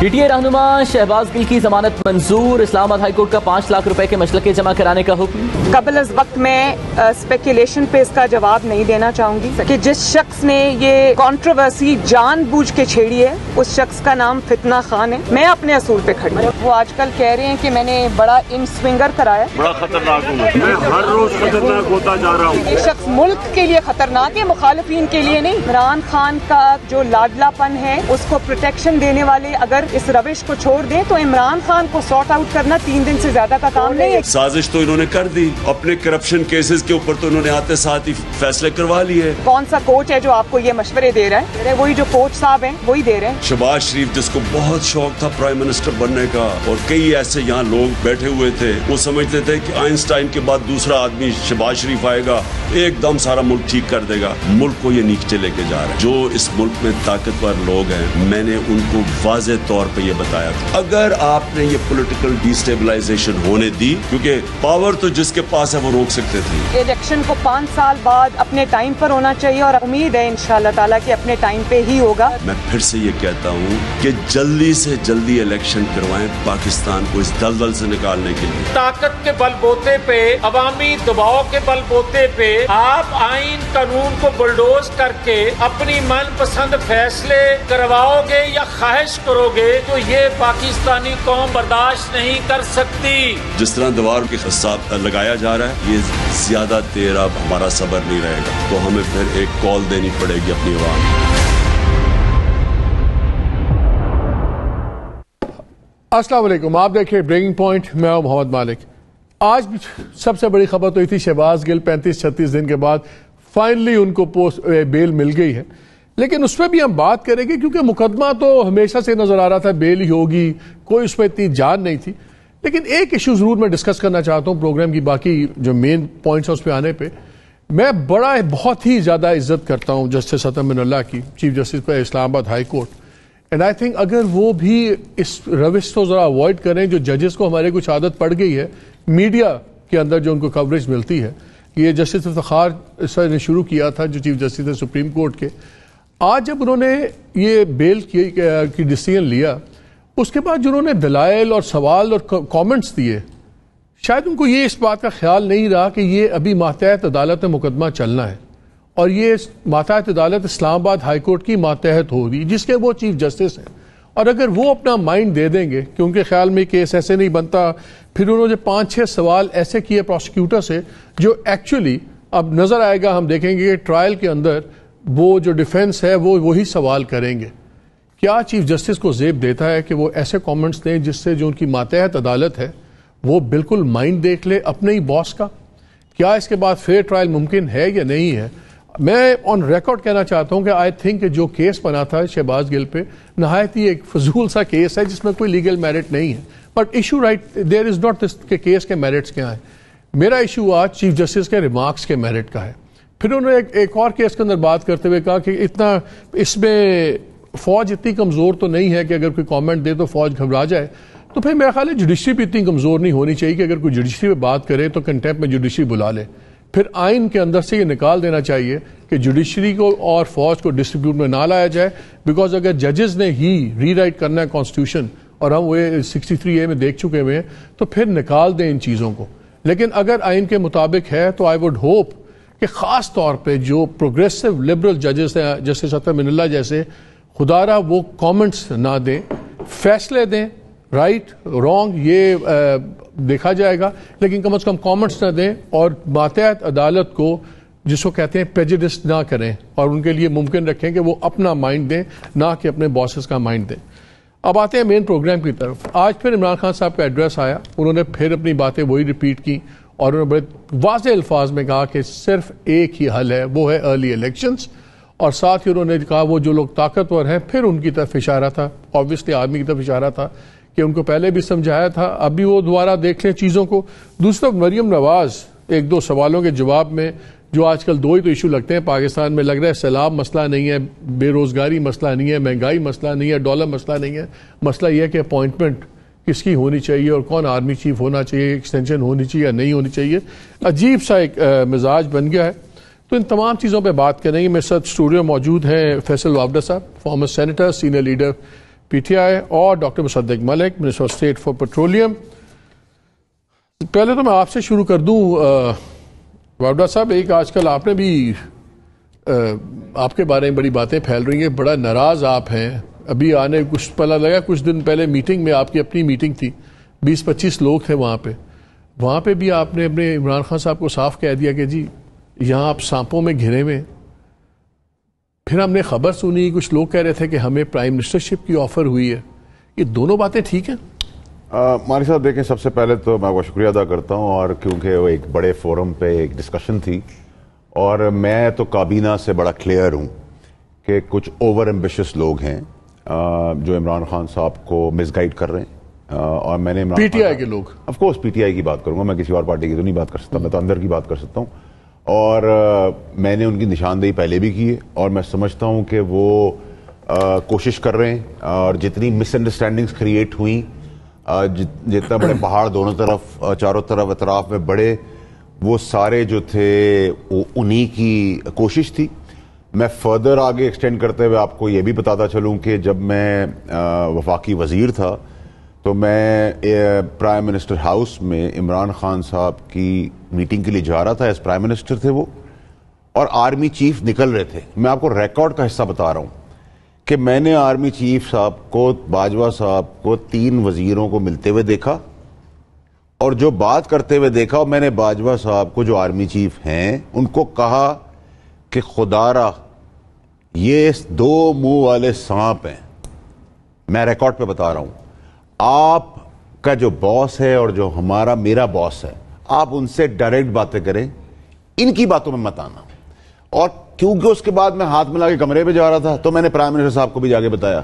PTA रहनुमा शहबाज गिल की जमानत मंजूर इस्लामाबाद हाईकोर्ट का पाँच लाख रुपए के मशलके जमा कराने का हुक्म कबल इस वक्त मैं स्पेकुलेशन पे इसका जवाब नहीं देना चाहूंगी कि जिस शख्स ने ये कंट्रोवर्सी जानबूझ के छेड़ी है उस शख्स का नाम फितना खान है मैं अपने असूल पे खड़ी वो आजकल कह रहे हैं की मैंने बड़ा इन स्विंगर कराया बड़ा खतरनाक मैं हर रोज खतरनाक होता जा रहा हूँ ये शख्स मुल्क के लिए खतरनाक है मुखालफी के लिए नहीं इमरान खान का जो लाडलापन है उसको प्रोटेक्शन देने वाले अगर इस रविश को छोड़ दें तो इमरान खान को सॉर्ट आउट करना तीन दिन से ज्यादा का काम नहीं है साजिश तो इन्होंने कर दी अपने करप्शन केसेस के ऊपर तो इन्होंने आते साथ ही फैसले करवा लिए कौन सा कोच है जो आपको ये मशवरे दे रहा है वही जो कोच साहब है वही दे रहे हैं शबाज शरीफ जिसको बहुत शौक था प्राइम मिनिस्टर बनने का और कई ऐसे यहाँ लोग बैठे हुए थे वो समझते थे की आइंस्टाइन के बाद दूसरा आदमी शबाज शरीफ आएगा एकदम सारा मुल्क ठीक कर देगा मुल्क को ये नीचे लेके जा रहा है जो इस मुल्क में ताकतवर लोग हैं मैंने उनको वाज तौर तौर पर यह बताया था अगर आपने ये पोलिटिकल डिस्टेबिलाईजेशन होने दी क्योंकि पावर तो जिसके पास है वो रोक सकते थे इलेक्शन को पाँच साल बाद अपने टाइम पर होना चाहिए और उम्मीद है इन ताला कि अपने टाइम पे ही होगा मैं फिर से ये कहता हूँ कि जल्दी से जल्दी इलेक्शन करवाएं पाकिस्तान को इस दलदल से निकालने के लिए ताकत के बल बोते पे अवामी दबाव के बल बोते पे आप आइन कानून को बुलडोज करके अपनी मनपसंद फैसले करवाओगे या ख्वाहिश करोगे तो ये पाकिस्तानी कौम बर्दाश्त नहीं कर सकती जिस तरह दीवार के हिसाब लगाया जा रहा है ये ज्यादा देर अब हमारा सबर नहीं रहेगा तो हमें फिर एक कॉल देनी पड़ेगी अपनी आवाम असलम आप देखिए ब्रेकिंग पॉइंट मैं हूं मोहम्मद मालिक आज सबसे बड़ी खबर तो थी शहबाज गिल 35-36 दिन के बाद फाइनली उनको पोस्ट बेल मिल गई है लेकिन उस पर भी हम बात करेंगे क्योंकि मुकदमा तो हमेशा से नज़र आ रहा था बेल ही होगी कोई उस पर इतनी जान नहीं थी लेकिन एक इशू ज़रूर मैं डिस्कस करना चाहता हूँ प्रोग्राम की बाकी जो मेन पॉइंट्स है उस पर आने पर मैं बड़ा बहुत ही ज़्यादा इज्जत करता हूँ जस्टिस सतमिनल्ला की चीफ जस्टिस पर Islamabad high court and I think अगर वो भी इस रविश को ज़रा अवॉइड करें जो जजेस को हमारे कुछ आदत पड़ गई है मीडिया के अंदर जो उनको कवरेज मिलती है ये जस्टिस इफ्तार ने शुरू किया था जो चीफ जस्टिस है सुप्रीम कोर्ट के आज जब उन्होंने ये बेल की, की डिसीजन लिया उसके बाद जिन्होंने दलाइल और सवाल और कमेंट्स दिए शायद उनको ये इस बात का ख्याल नहीं रहा कि ये अभी मातहत अदालत में मुकदमा चलना है और ये मातहत अदालत इस्लामाबाद हाई कोर्ट की मातहत होगी जिसके वो चीफ जस्टिस हैं और अगर वो अपना माइंड दे देंगे कि उनके ख्याल में केस ऐसे नहीं बनता फिर उन्होंने पाँच छः सवाल ऐसे किए प्रोसिक्यूटर से जो एक्चुअली अब नज़र आएगा हम देखेंगे कि ट्रायल के अंदर वो जो डिफेंस है वो वही सवाल करेंगे क्या चीफ जस्टिस को जेब देता है कि वो ऐसे कमेंट्स दें जिससे जो उनकी मातहत अदालत है वो बिल्कुल माइंड देख ले अपने ही बॉस का क्या इसके बाद फेयर ट्रायल मुमकिन है या नहीं है मैं ऑन रिकॉर्ड कहना चाहता हूं कि आई थिंक जो केस बना था शहबाज गिल पे नहायत ही एक फजूल सा केस है जिसमें कोई लीगल मेरिट नहीं है but issue right there is not this case के मेरिट्स क्या है मेरा इशू आज चीफ जस्टिस के रिमार्क्स के मेरिट का है फिर उन्होंने एक, एक और केस के अंदर बात करते हुए कहा कि इतना इसमें फौज इतनी कमज़ोर तो नहीं है कि अगर कोई कमेंट दे तो फौज घबरा जाए तो फिर मेरा ख्याल है जुडिशरी भी इतनी कमज़ोर नहीं होनी चाहिए कि अगर कोई जुडिशरी में बात करे तो कंटेम्प में जुडिशरी बुला ले फिर आइन के अंदर से ये निकाल देना चाहिए कि जुडिशरी को और फौज को डिस्ट्रीब्यूट में ना लाया जाए बिकॉज अगर जजेस ने ही रीराइट करना है कॉन्स्टिट्यूशन और हम वे सिक्सटी थ्री ए में देख चुके हुए हैं तो फिर निकाल दें इन चीज़ों को लेकिन अगर आइन के मुताबिक है तो आई वुड होप कि ख़ास तौर पे जो प्रोग्रेसिव लिबरल जजेस हैं जस्टिस मिनल्ला जैसे खुदारा वो कमेंट्स ना दें फैसले दें राइट रॉन्ग ये आ, देखा जाएगा लेकिन कम अज़ कम कमेंट्स ना दें और मातहत अदालत को जिसको कहते हैं प्रेजिडिस ना करें और उनके लिए मुमकिन रखें कि वो अपना माइंड दें ना कि अपने बॉसेस का माइंड दें अब आते हैं मेन प्रोग्राम की तरफ आज फिर इमरान खान साहब का एड्रेस आया उन्होंने फिर अपनी बातें वही रिपीट की और उन्होंने बड़े वाज अल्फाज में कहा कि सिर्फ एक ही हल है वो है अर्ली इलेक्शंस और साथ ही उन्होंने कहा वो जो लोग ताकतवर हैं फिर उनकी तरफ इशारा था ऑब्वियसली आर्मी की तरफ इशारा था कि उनको पहले भी समझाया था अभी वो दोबारा देख लें चीज़ों को दूसरा मरीम नवाज़ एक दो सवालों के जवाब में जो आजकल दो ही तो इशू लगते हैं पाकिस्तान में लग रहा है सैलाब मसला नहीं है बेरोज़गारी मसला नहीं है महंगाई मसला नहीं है डॉलर मसला नहीं है मसला यह है कि अपॉइंटमेंट किसकी होनी चाहिए और कौन आर्मी चीफ होना चाहिए एक्सटेंशन होनी चाहिए या नहीं होनी चाहिए अजीब सा एक मिजाज बन गया है तो इन तमाम चीज़ों पर बात करेंगे मेरे साथ स्टूडियो मौजूद हैं फैसल वावडा साहब former senator senior leader PTI और doctor Musaddiq Malik minister of state for petroleum पहले तो मैं आपसे शुरू कर दूँ वावडा साहब एक आजकल आपने भी आ, आपके बारे में बड़ी बातें फैल रही हैं बड़ा नाराज़ आप हैं अभी आने कुछ पता लगा कुछ दिन पहले मीटिंग में आपकी अपनी मीटिंग थी बीस पच्चीस लोग थे वहाँ पे वहाँ पे भी आपने अपने इमरान खान साहब को साफ कह दिया कि जी यहाँ आप सांपों में घिरे हुए फिर हमने खबर सुनी कुछ लोग कह रहे थे कि हमें प्राइम मिनिस्टरशिप की ऑफर हुई है ये दोनों बातें ठीक हैं मानी साहब देखें सबसे पहले तो मैं आपका शुक्रिया अदा करता हूँ और क्योंकि वो एक बड़े फोरम पे एक डिस्कशन थी और मैं तो काबीना से बड़ा क्लियर हूँ कि कुछ ओवर एम्बिशस लोग हैं जो इमरान खान साहब को मिसगाइड कर रहे हैं और मैंने पीटीआई के लोग ऑफकोर्स पीटीआई की बात करूंगा मैं किसी और पार्टी की तो नहीं बात कर सकता मैं तो अंदर की बात कर सकता हूँ और मैंने उनकी निशानदेही पहले भी की है और मैं समझता हूँ कि वो आ, कोशिश कर रहे हैं और जितनी मिसअंडरस्टैंडिंग्स क्रिएट हुई जितना बड़े पहाड़ दोनों तरफ चारों तरफ अतराफ में बड़े वो सारे जो थे उन्हीं की कोशिश थी मैं फर्दर आगे एक्सटेंड करते हुए आपको ये भी बताता चलूँ कि जब मैं वफाकी वज़ीर था तो मैं प्राइम मिनिस्टर हाउस में इमरान खान साहब की मीटिंग के लिए जा रहा था एज प्राइम मिनिस्टर थे वो और आर्मी चीफ निकल रहे थे मैं आपको रिकॉर्ड का हिस्सा बता रहा हूँ कि मैंने आर्मी चीफ साहब को बाजवा साहब को तीन वज़ीरों को मिलते हुए देखा और जो बात करते हुए देखा मैंने बाजवा साहब को जो आर्मी चीफ हैं उनको कहा कि खुदारा ये दो मुंह वाले सांप हैं मैं रिकॉर्ड पे बता रहा हूं आप का जो बॉस है और जो हमारा मेरा बॉस है आप उनसे डायरेक्ट बातें करें इनकी बातों में मत आना और क्योंकि उसके बाद मैं हाथ मिला के कमरे में जा रहा था तो मैंने प्राइम मिनिस्टर साहब को भी जाके बताया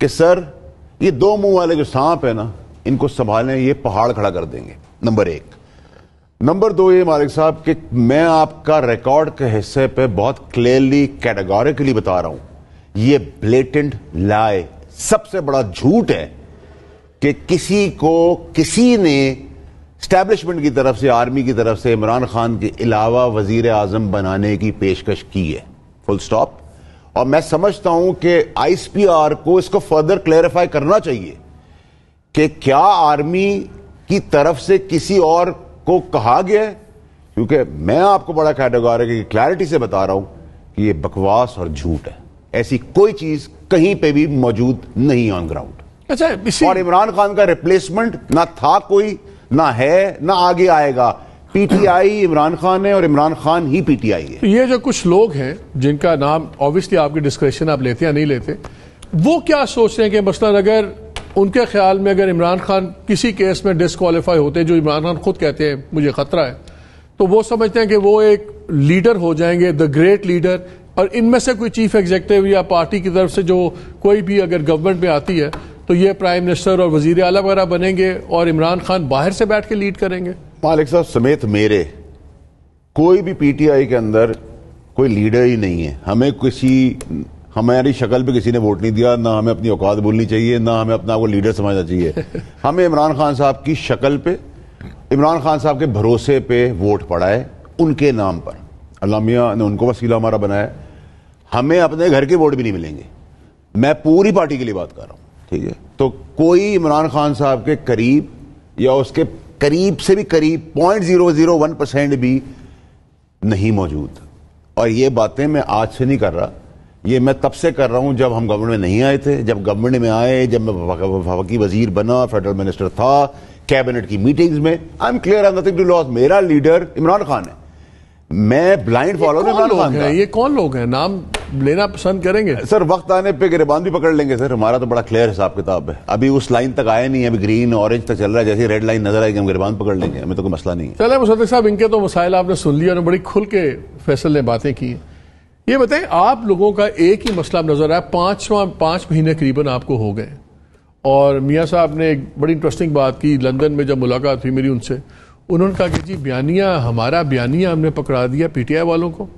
कि सर ये दो मुंह वाले जो सांप है ना इनको संभालें ये पहाड़ खड़ा कर देंगे नंबर एक नंबर दो ये मालिक साहब कि मैं आपका रिकॉर्ड के हिस्से पे बहुत क्लियरली कैटेगोरिकली बता रहा हूं ये ब्लेटेंट लाए सबसे बड़ा झूठ है कि किसी को किसी ने स्टैब्लिशमेंट की तरफ से आर्मी की तरफ से इमरान खान के अलावा वजीर आजम बनाने की पेशकश की है फुल स्टॉप और मैं समझता हूं कि आईसीपीआर को इसको फर्दर क्लैरिफाई करना चाहिए कि क्या आर्मी की तरफ से किसी और को कहा गया है क्योंकि मैं आपको बड़ा कैटेगोर कि क्लैरिटी से बता रहा हूं कि ये बकवास और झूठ है ऐसी कोई चीज कहीं पे भी मौजूद नहीं ऑन ग्राउंड अच्छा इसी... और इमरान खान का रिप्लेसमेंट ना था कोई ना है ना आगे आएगा पीटीआई इमरान खान है और इमरान खान ही पीटीआई है ये जो कुछ लोग हैं जिनका नाम ऑब्वियसली आपकी डिस्क्रिप्शन आप लेते या नहीं लेते वो क्या सोच रहे हैं कि मसलन अगर उनके ख्याल में अगर इमरान खान किसी केस में डिसक्वालीफाई होते हैं जो इमरान खान खुद कहते हैं मुझे ख़तरा है तो वो समझते हैं कि वो एक लीडर हो जाएंगे द ग्रेट लीडर और इनमें से कोई चीफ एग्जेक्टिव या पार्टी की तरफ से जो कोई भी अगर गवर्नमेंट में आती है तो ये प्राइम मिनिस्टर और वजीर अला वगैरह बनेंगे और इमरान खान बाहर से बैठ के लीड करेंगे मालिक साहब समेत मेरे कोई भी पीटीआई के अंदर कोई लीडर ही नहीं है हमें किसी हमारी शक्ल पे किसी ने वोट नहीं दिया ना हमें अपनी औकात बोलनी चाहिए ना हमें अपना को लीडर समझना चाहिए हमें इमरान खान साहब की शक्ल पे इमरान खान साहब के भरोसे पे वोट पड़ा है उनके नाम पर अलामिया ने उनको वसीला हमारा बनाया हमें अपने घर के वोट भी नहीं मिलेंगे मैं पूरी पार्टी के लिए बात कर रहा हूँ ठीक है तो कोई इमरान खान साहब के करीब या उसके करीब से भी करीब point zero zero one percent भी नहीं मौजूद और ये बातें मैं आज से नहीं कर रहा ये मैं तब से कर रहा हूँ जब हम गवर्नमेंट में नहीं आए थे जब गवर्नमेंट में आए जब मैं वकी वजीर बना फेडरल मिनिस्टर था कैबिनेट की मीटिंग्स में I am clear nothing to loss मेरा लीडर इमरान खान है मैं ब्लाइंड फॉलो इमरान खान है ये कौन लोग हैं नाम लेना पसंद करेंगे सर वक्त आने पे गिरबान भी पकड़ लेंगे सर हमारा तो बड़ा क्लियर हिसाब किताब है अभी उस लाइन तक आया नहीं अभी ग्रीन ऑरेंज तक चल रहा है जैसे रेड लाइन नजर आएगी हम गिरबान पकड़ लेंगे हमें तो कोई मसला नहीं है चले मुसद साहब इनके तो मसाइल आपने सुन लिया बड़ी खुल के फैसल ने बातें की ये बताएं आप लोगों का एक ही मसला नज़र आया पांचवा पांच महीने करीबन आपको हो गए और मियाँ साहब ने एक बड़ी इंटरेस्टिंग बात की लंदन में जब मुलाकात हुई मेरी उनसे उन्होंने कहा कि जी बयानिया हमारा बयानिया हमने पकड़ा दिया पीटीआई वालों को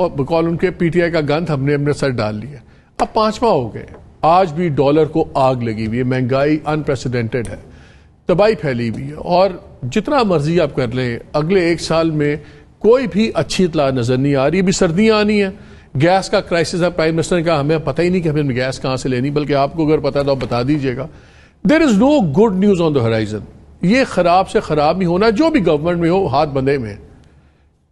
और बकौल उनके पीटीआई का गंध हमने अपने सर डाल लिया अब पांचवा हो गए आज भी डॉलर को आग लगी हुई है महंगाई अनप्रेसिडेंटेड है तबाही फैली हुई है और जितना मर्जी आप कर लें अगले एक साल में कोई भी अच्छी इतला नज़र नहीं आ रही अभी सर्दियाँ आनी है गैस का क्राइसिस है प्राइम मिनिस्टर ने कहा हमें पता ही नहीं कि हमें गैस कहां से लेनी बल्कि आपको अगर पता है तो आप बता दीजिएगा there is no good news on the horizon ये ख़राब से ख़राब ही होना जो भी गवर्नमेंट में हो हाथ बंधे में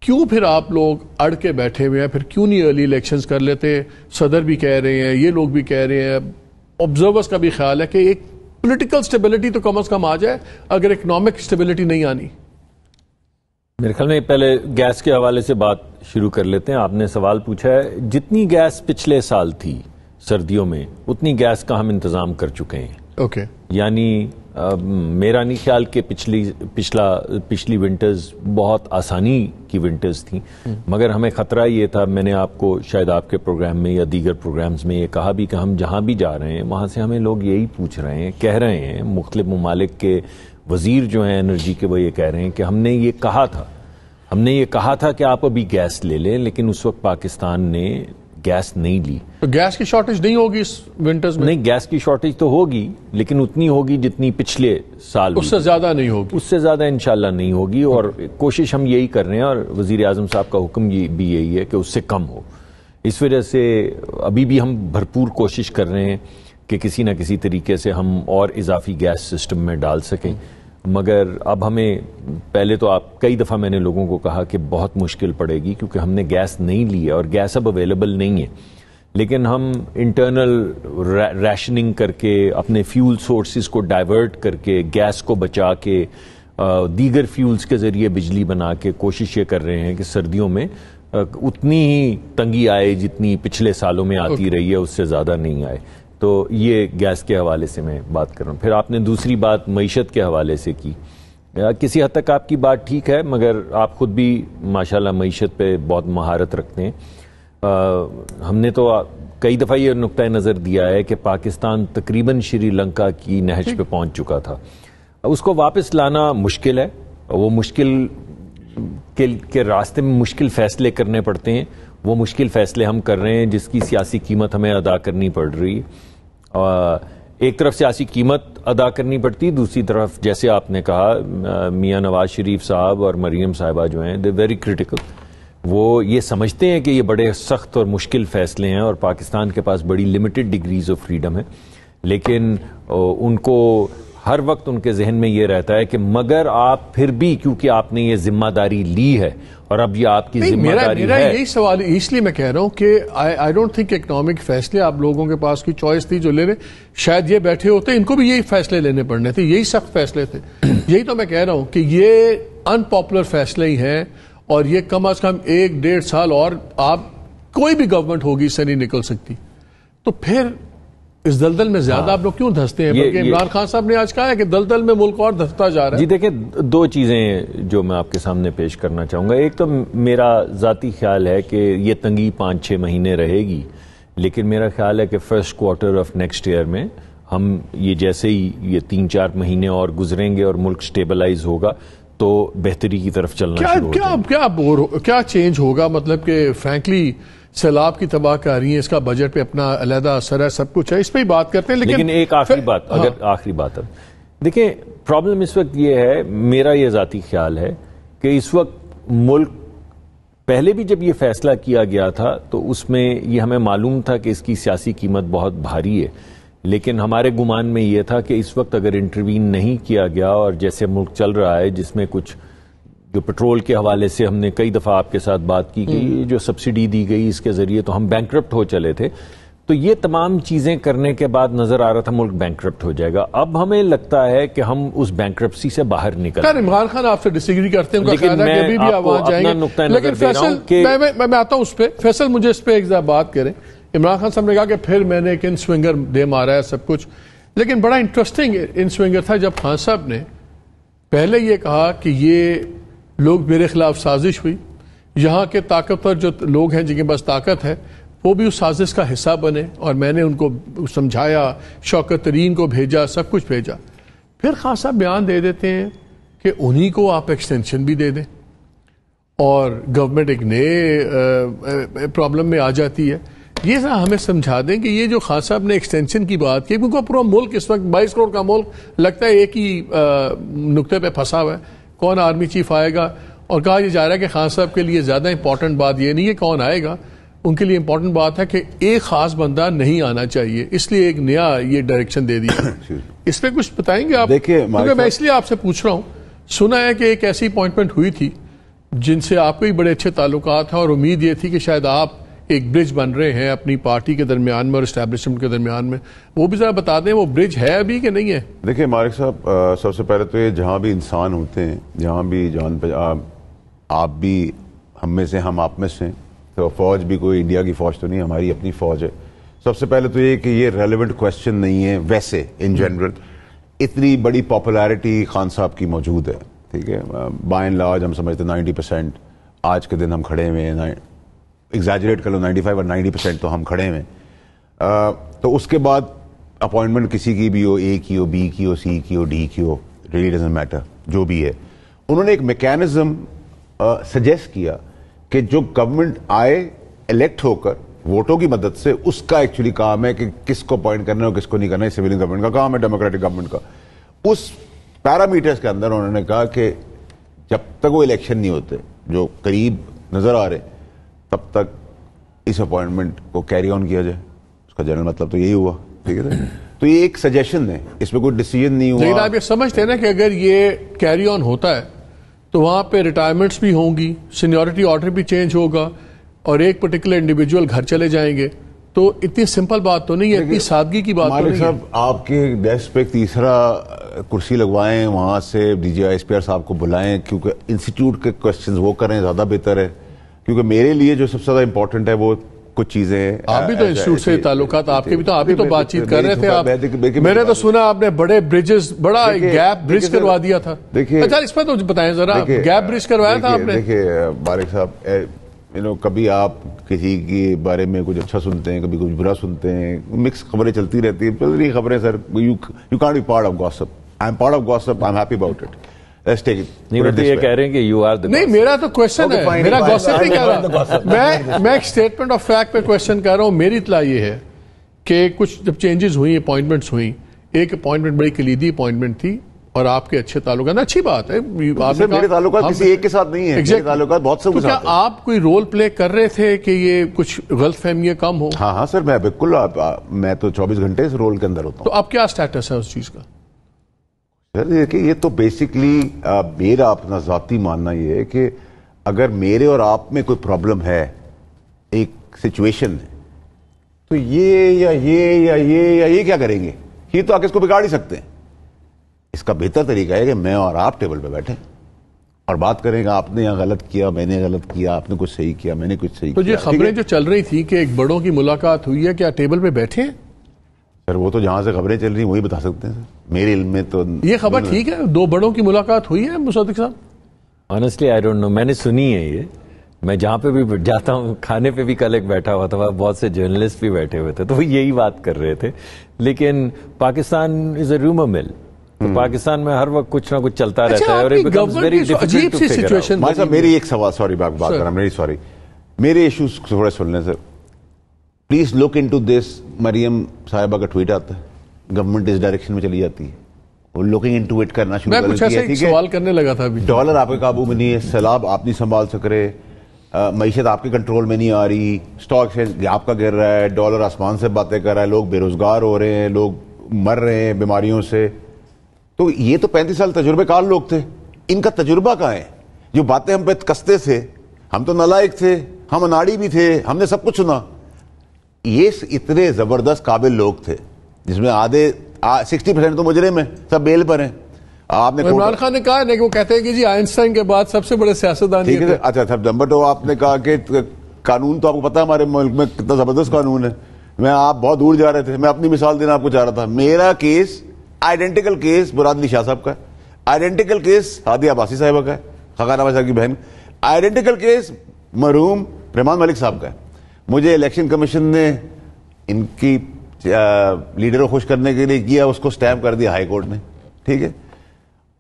क्यों फिर आप लोग अड़ के बैठे हुए हैं फिर क्यों नहीं अर्ली इलेक्शंस कर लेते सदर भी कह रहे हैं ये लोग भी कह रहे हैं ऑब्जर्वर्स का भी ख्याल है कि एक पॉलिटिकल स्टेबिलिटी तो कम अज़ कम आ जाए अगर इकोनॉमिक स्टेबिलिटी नहीं आनी मेरे ख्याल में पहले गैस के हवाले से बात शुरू कर लेते हैं आपने सवाल पूछा है जितनी गैस पिछले साल थी सर्दियों में उतनी गैस का हम इंतज़ाम कर चुके हैं ओके okay. यानी आ, मेरा नहीं ख्याल कि पिछली पिछला पिछली विंटर्स बहुत आसानी की विंटर्स थी हम्म। मगर हमें ख़तरा ये था मैंने आपको शायद आपके प्रोग्राम में या दीगर प्रोग्राम्स में ये कहा भी कि हम जहाँ भी जा रहे हैं वहाँ से हमें लोग यही पूछ रहे हैं कह रहे हैं मुख्तलिफ ममालिक के वज़ीर जो है एनर्जी के वो ये कह रहे हैं कि हमने ये कहा था हमने ये कहा था कि आप अभी गैस ले लें लेकिन उस वक्त पाकिस्तान ने गैस नहीं ली तो गैस की शॉर्टेज नहीं होगी इस विंटर्स में नहीं गैस की शॉर्टेज तो होगी लेकिन उतनी होगी जितनी पिछले साल उससे ज्यादा नहीं होगी उससे ज्यादा इनशाला नहीं होगी और कोशिश हम यही कर रहे हैं और वजीर आजम साहब का हुक्म भी यही है कि उससे कम हो इस वजह से अभी भी हम भरपूर कोशिश कर रहे हैं कि किसी ना किसी तरीके से हम और इजाफी गैस सिस्टम में डाल सकें मगर अब हमें पहले तो आप कई दफ़ा मैंने लोगों को कहा कि बहुत मुश्किल पड़ेगी क्योंकि हमने गैस नहीं ली है और गैस अब अवेलेबल नहीं है लेकिन हम इंटरनल रा, करके अपने फ्यूल सोर्सेज को डाइवर्ट करके गैस को बचा के दीगर फ्यूल्स के ज़रिए बिजली बना के कोशिश ये कर रहे हैं कि सर्दियों में उतनी ही तंगी आए जितनी पिछले सालों में आती okay. रही है उससे ज़्यादा नहीं आए तो ये गैस के हवाले से मैं बात कर रहा हूँ फिर आपने दूसरी बात मीशत के हवाले से की किसी हद तक आपकी बात ठीक है मगर आप ख़ुद भी माशाल्लाह मीशत पे बहुत महारत रखते हैं आ, हमने तो कई दफ़ा ये नुक़ नज़र दिया है कि पाकिस्तान तकरीबन श्रीलंका की नहज पे पहुंच चुका था उसको वापस लाना मुश्किल है वो मुश्किल के, के रास्ते में मुश्किल फैसले करने पड़ते हैं वो मुश्किल फैसले हम कर रहे हैं जिसकी सियासी कीमत हमें अदा करनी पड़ रही एक तरफ सियासी कीमत अदा करनी पड़ती दूसरी तरफ जैसे आपने कहा मियाँ नवाज शरीफ साहब और मरीम साहिबा जो हैं दे वेरी क्रिटिकल वो ये समझते हैं कि ये बड़े सख्त और मुश्किल फैसले हैं और पाकिस्तान के पास बड़ी लिमिटेड डिग्रीज ऑफ फ्रीडम है लेकिन उनको हर वक्त उनके जहन में ये रहता है कि मगर आप फिर भी क्योंकि आपने ये जिम्मेदारी ली है और अब ये आपकी जिम्मेदारी मेरा, मेरा है यही सवाल इसलिए मैं कह रहा हूं कि आई डोंट थिंक इकोनॉमिक फैसले आप लोगों के पास की चॉइस थी जो लेने शायद ये बैठे होते इनको भी यही फैसले लेने पड़ने थे यही सख्त फैसले थे यही तो मैं कह रहा हूं कि ये अनपॉपुलर फैसले ही हैं और ये कम अज कम एक डेढ़ साल और आप कोई भी गवर्नमेंट होगी इससे नहीं निकल सकती तो फिर इस दलदल में ज्यादा हाँ। आप लोग क्यों धसते हैं बल्कि इमरान खान साहब ने आज कहा है कि दलदल में मुल्क और धसता जा रहा है जी देखिए दो चीज़ें जो मैं आपके सामने पेश करना चाहूंगा एक तो मेरा ज़ाती ख्याल है कि ये तंगी पांच छह महीने रहेगी लेकिन मेरा ख्याल है कि first quarter of next year में हम ये जैसे ही ये तीन चार महीने और गुजरेंगे और मुल्क स्टेबलाइज होगा तो बेहतरी की तरफ चलना क्या शुरू क्या क्या क्या चेंज होगा मतलब कि फ्रैंकली सैलाब की रही है इसका बजट पे अपना अलहदा असर है सब कुछ है इस पर ही बात करते हैं लेकिन, लेकिन एक आखिरी बात हाँ। अगर आखिरी बात अब देखिए प्रॉब्लम इस वक्त ये है मेरा ये ज़ाती ख्याल है कि इस वक्त मुल्क पहले भी जब ये फैसला किया गया था तो उसमें ये हमें मालूम था कि इसकी सियासी कीमत बहुत भारी है लेकिन हमारे गुमान में ये था कि इस वक्त अगर इंटरवीन नहीं किया गया और जैसे मुल्क चल रहा है जिसमें कुछ जो पेट्रोल के हवाले से हमने कई दफ़ा आपके साथ बात की कि हम्म। जो सब्सिडी दी गई इसके ज़रिए तो हम बैंक हो चले थे तो ये तमाम चीज़ें करने के बाद नज़र आ रहा था मुल्क बैंक हो जाएगा अब हमें लगता है कि हम उस बैंक से बाहर निकल इमरान खान आपसे डिसग्री करते हैं फैसल आता हूँ उस पर फैसल मुझे इस पर एक बात करें इमरान खान साहब ने कहा कि फिर मैंने एक इन स्विंगर दे मारा है सब कुछ लेकिन बड़ा इंटरेस्टिंग इन स्विंगर था जब खान साहब ने पहले ये कहा कि ये लोग मेरे खिलाफ साजिश हुई यहाँ के ताकतवर जो लोग हैं जिनके पास ताकत है वो भी उस साजिश का हिस्सा बने और मैंने उनको समझाया शौकत तरीन को भेजा सब कुछ भेजा फिर खासा बयान दे देते हैं कि उन्हीं को आप एक्सटेंशन भी दे दें और गवर्नमेंट एक नए प्रॉब्लम में आ जाती है ये सर हमें समझा दें कि ये जो खास साहब ने एक्सटेंशन की बात की क्योंकि पूरा मुल्क इस वक्त बाईस करोड़ का मुल्क लगता है एक ही नुकते पर फंसा हुआ है कौन आर्मी चीफ आएगा और कहा यह जा रहा है कि खान साहब के लिए ज़्यादा इंपॉर्टेंट बात यह नहीं है कौन आएगा उनके लिए इंपॉर्टेंट बात है कि एक ख़ास बंदा नहीं आना चाहिए इसलिए एक नया ये डायरेक्शन दे दिया इस पर कुछ बताएंगे आप देखिए क्योंकि मैं इसलिए आपसे पूछ रहा हूं सुना है कि एक ऐसी अपॉइंटमेंट हुई थी जिनसे आपको ही बड़े अच्छे ताल्लुक हैं और उम्मीद ये थी कि शायद आप एक ब्रिज बन रहे हैं अपनी पार्टी के दरमियान में और इस्टेब्लिशमेंट के दरमियान में वो भी ज़रा बता दें वो ब्रिज है अभी कि नहीं है देखिए मारिक साहब सबसे पहले तो ये जहाँ भी इंसान होते हैं जहाँ भी जान आप, आप भी हम में से हम आप में से तो फौज भी कोई इंडिया की फौज तो नहीं हमारी अपनी फौज है सबसे पहले तो ये कि ये रेलिवेंट क्वेश्चन नहीं है वैसे इन जनरल इतनी बड़ी पॉपुलैरिटी खान साहब की मौजूद है ठीक है बाय एंड लार्ज हम समझते नाइन्टी परसेंट आज के दिन हम खड़े हुए हैं एग्जैजरेट कर लो 95 और 90 परसेंट तो हम खड़े हैं तो उसके बाद अपॉइंटमेंट किसी की भी हो ए की हो बी की हो सी की हो डी की हो रियली डजेंट मैटर जो भी है उन्होंने एक मेकेनिज़्म सजेस्ट किया कि जो गवर्नमेंट आए इलेक्ट होकर वोटों की मदद से उसका एक्चुअली काम है कि किसको अपॉइंट करना है और किसको नहीं करना है सिविल गवर्नमेंट का काम है डेमोक्रेटिक गवर्नमेंट का उस पैरामीटर्स के अंदर उन्होंने कहा कि जब तक वो इलेक्शन नहीं होते जो करीब नज़र आ रहे हैं तब तक इस अपॉइंटमेंट को कैरी ऑन किया जाए उसका जनरल मतलब तो यही हुआ ठीक है तो ये एक सजेशन है इसमें कोई डिसीजन नहीं हुआ लेकिन आप ये समझते हैं ना कि अगर ये कैरी ऑन होता है तो वहां पे रिटायरमेंट्स भी होंगी सीनियोरिटी ऑर्डर भी चेंज होगा और एक पर्टिकुलर इंडिविजुअल घर चले जाएंगे तो इतनी सिंपल बात तो नहीं है इतनी सादगी की बात तो साहब आपके डेस्क पे तीसरा कुर्सी लगवाएं वहां से डीजीआईएसपीआर साहब को बुलाएं क्योंकि इंस्टीट्यूट के क्वेश्चंस वो करें ज़्यादा बेहतर है क्योंकि मेरे लिए जो सबसे ज्यादा इंपॉर्टेंट है वो कुछ चीजें हैं आप भी तो इंस्टीट्यूट से ताल्लुक आपके भी तो आप भी तो बातचीत कर रहे तो थे मैंने तो सुना आपने बड़े ब्रिजेस बड़ा गैप ब्रिज करवा दिया था देखिए अच्छा इस पर तो बताए जरा गैप ब्रिज करवाया था आपने देखिए बारिक साहब यू नो कभी आप किसी के बारे में कुछ अच्छा सुनते हैं कभी कुछ बुरा सुनते हैं मिक्स खबरें चलती रहती है खबरें sir you you can't be part of gossip I am part of gossip I am happy about it Let's uh, take it. नहीं बट ये कह रहे हैं कि यू आर नहीं मेरा तो क्वेश्चन है मेरा गॉसिप नहीं कह रहा मैं मैं एक स्टेटमेंट ऑफ फैक्ट पे क्वेश्चन कर रहा हूँ मेरी इतला ये है कि कुछ जब चेंजेस हुई अपॉइंटमेंट्स हुई एक अपॉइंटमेंट बड़ी कलीदी अपॉइंटमेंट थी और आपके अच्छे ताल्लुक अच्छी बात है तो आपने मेरे ताल्लुक किसी एक के साथ नहीं है exactly. ताल्लुक बहुत सब तो क्या आप कोई रोल प्ले कर रहे थे कि ये कुछ गलत फहमियाँ कम हो हाँ हाँ सर मैं बिल्कुल मैं तो 24 घंटे इस रोल के अंदर होता हूँ तो अब क्या स्टेटस है उस चीज़ का देखिए ये तो बेसिकली मेरा अपना ज़ाती मानना ये है कि अगर मेरे और आप में कोई प्रॉब्लम है एक सिचुएशन है तो ये या ये या ये या ये क्या करेंगे ये तो आके इसको बिगाड़ ही सकते हैं इसका बेहतर तरीका है कि मैं और आप टेबल पे बैठे और बात करेंगे आपने यहाँ गलत किया मैंने गलत किया आपने कुछ सही किया मैंने कुछ सही तो किया तो ये खबरें जो चल रही थी कि एक बड़ों की मुलाकात हुई है क्या टेबल पे बैठे हैं सर वो तो जहाँ से खबरें चल रही वही बता सकते हैं मेरे इल्म में तो ये खबर ठीक है दो बड़ों की मुलाकात हुई है मुसदिक साहब ऑनेस्टली आई डोंट नो मैंने सुनी है ये मैं जहाँ पे भी जाता हूँ खाने पे भी कल एक बैठा हुआ था बहुत से जर्नलिस्ट भी बैठे हुए थे तो वो यही बात कर रहे थे लेकिन Pakistan is a rumour mill तो हम्म। पाकिस्तान में हर वक्त कुछ ना कुछ चलता अच्छा, रहता है और it अजीब सी सिचुएशन मेरी एक सवाल सॉरी बात कर रहा मेरी सॉरी मेरे इशूज थोड़े सुनने से please look into this Maryam साहिबा का ट्वीट आता है गवर्नमेंट इस डायरेक्शन में चली जाती है वो लुकिंग इन टू इट करना शुरू कर दिया ठीक सवाल करने लगा था अभी डॉलर आपके काबू में नहीं है सैलाब आप नहीं संभाल सक रहे मीशत आपके कंट्रोल में नहीं आ रही स्टॉक एक्सचेंज आपका गिर रहा है डॉलर आसमान से बातें कर रहा है लोग बेरोजगार हो रहे हैं लोग मर रहे हैं बीमारियों से तो ये तो पैंतीस साल तजुर्बेकार लोग थे इनका तजुर्बा कहाँ है जो बातें हम पे कसते थे हम तो नलायक थे हम अनाड़ी भी थे हमने सब कुछ सुना ये इतने ज़बरदस्त काबिल लोग थे जिसमें आधे सिक्सटी परसेंट तो मुजरे में सब बेल पर हैं आपने इमरान खान ने कहा कि वो कहते हैं कि जी आइंस्टाइन के बाद सबसे बड़े सियासतदान ठीक है अच्छा सब अच्छा, नंबर टू आपने कहा कि कानून तो आपको पता है हमारे मुल्क में कितना ज़बरदस्त कानून है मैं आप बहुत दूर जा रहे थे मैं अपनी मिसाल देना आपको चाह रहा था मेरा केस आइडेंटिकल केस बुरादली शाह साहब का आइडेंटिकल केस हादी आबासी साहिबा का है खगान साहब की बहन आइडेंटिकल केस मरूम रहमान मलिक साहब का है मुझे इलेक्शन कमीशन ने इनकी लीडर को खुश करने के लिए किया उसको स्टैम्प कर दिया हाई कोर्ट ने ठीक है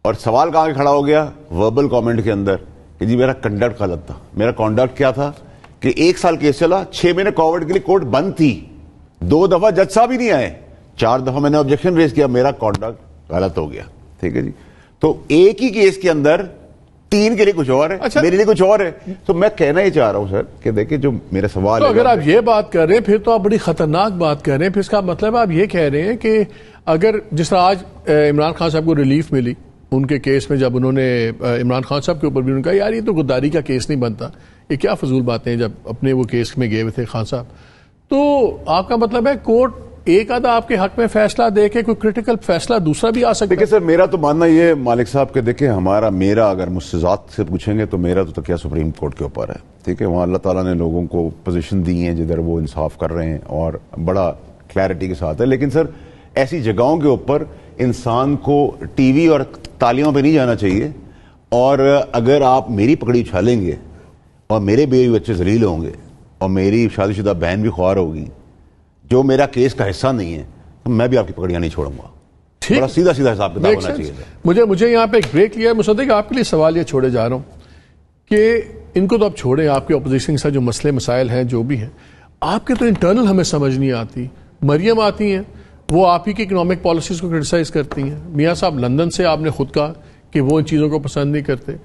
और सवाल कहाँ खड़ा हो गया वर्बल कमेंट के अंदर कि जी मेरा कंडक्ट गलत था मेरा कॉन्डक्ट क्या था कि एक साल केस चला छह महीने कोविड के लिए कोर्ट बंद थी दो दफा जज साहब ही नहीं आए चार दफा मैंने ऑब्जेक्शन रेज किया मेरा कॉन्डक्ट गलत हो गया ठीक है जी तो एक ही केस के अंदर तीन के लिए कुछ और है अच्छा मेरे लिए कुछ और है तो मैं कहना ही चाह रहा हूँ सर कि देखिए जो मेरा सवाल तो है अगर आप ये बात कर रहे हैं फिर तो आप बड़ी खतरनाक बात कर रहे हैं फिर इसका मतलब आप ये कह रहे हैं कि अगर जिस तरह आज इमरान खान साहब को रिलीफ मिली उनके केस में जब उन्होंने इमरान खान साहब के ऊपर भी उनका यार ये तो गद्दारी का केस नहीं बनता ये क्या फजूल बातें जब अपने वो केस में गए हुए थे खान साहब तो आपका मतलब है कोर्ट एक आधा आपके हक में फैसला दे के कोई क्रिटिकल फैसला दूसरा भी आ सकता है देखिए सर मेरा तो मानना ये मालिक साहब के देखे हमारा मेरा अगर मुझसे जात से पूछेंगे तो मेरा तो तकिया सुप्रीम कोर्ट के ऊपर है ठीक है वहाँ अल्लाह ताला ने लोगों को पोजीशन दी है जिधर वो इंसाफ कर रहे हैं और बड़ा क्लैरिटी के साथ है लेकिन सर ऐसी जगहों के ऊपर इंसान को वी और तालियों पर नहीं जाना चाहिए और अगर आप मेरी पकड़ी उछालेंगे और मेरे बेबी बच्चे जलील होंगे और मेरी शादीशुदा बहन भी ख्वार होगी जो मेरा केस का हिस्सा नहीं है तो मैं भी आपकी पकड़िया नहीं छोड़ूंगा बड़ा सीधा सीधा हिसाब किताब होना चाहिए मुझे मुझे यहाँ पे एक ब्रेक लिया है मुसदिक आपके लिए सवाल ये छोड़े जा रहा हूँ कि इनको तो आप छोड़ें आपके अपोजिशन के साथ जो मसले मसाइल हैं जो भी हैं आपके तो इंटरनल हमें समझ नहीं आती मरियम आती हैं वो आप ही की इकनॉमिक पॉलिसीज़ को क्रिटिसाइज़ करती हैं मियाँ साहब लंदन से आपने खुद कहा कि वो इन चीज़ों को पसंद नहीं करते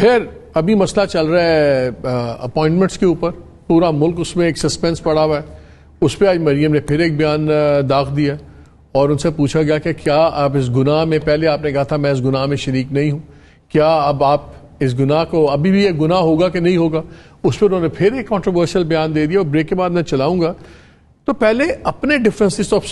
फिर अभी मसला चल रहा है अपॉइंटमेंट्स के ऊपर पूरा मुल्क उसमें एक सस्पेंस पड़ा हुआ है उस पर आज मरियम ने फिर एक बयान दाग दिया और उनसे पूछा गया कि क्या आप इस गुनाह में पहले आपने कहा था मैं इस गुनाह में शरीक नहीं हूँ क्या अब आप इस गुनाह को अभी भी ये गुनाह होगा कि नहीं होगा उस पर उन्होंने फिर एक कॉन्ट्रोवर्शियल बयान दे दिया और ब्रेक के बाद मैं चलाऊंगा तो पहले अपने डिफरेंसिस ऑफ